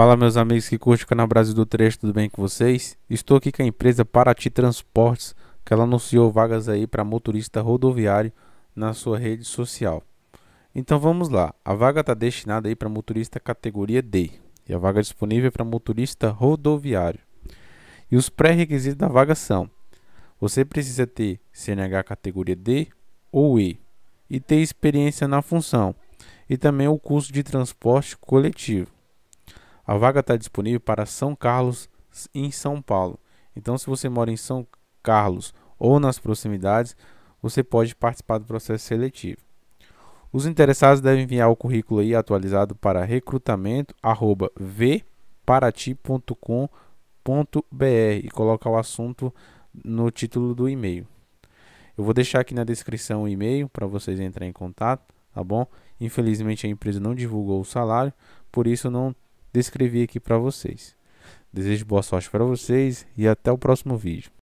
Fala meus amigos que curtem o canal Brasil do Trecho, tudo bem com vocês? Estou aqui com a empresa Paraty Transportes, que ela anunciou vagas aí para motorista rodoviário na sua rede social. Então vamos lá, a vaga está destinada aí para motorista categoria D e a vaga é disponível para motorista rodoviário. E os pré-requisitos da vaga são: você precisa ter CNH categoria D ou E e ter experiência na função e também o curso de transporte coletivo. A vaga está disponível para São Carlos em São Paulo. Então, se você mora em São Carlos ou nas proximidades, você pode participar do processo seletivo. Os interessados devem enviar o currículo aí atualizado para recrutamento@vparati.com.br e colocar o assunto no título do e-mail. Eu vou deixar aqui na descrição o e-mail para vocês entrarem em contato, tá bom? Infelizmente a empresa não divulgou o salário, por isso não descrevi aqui para vocês. Desejo boa sorte para vocês e até o próximo vídeo.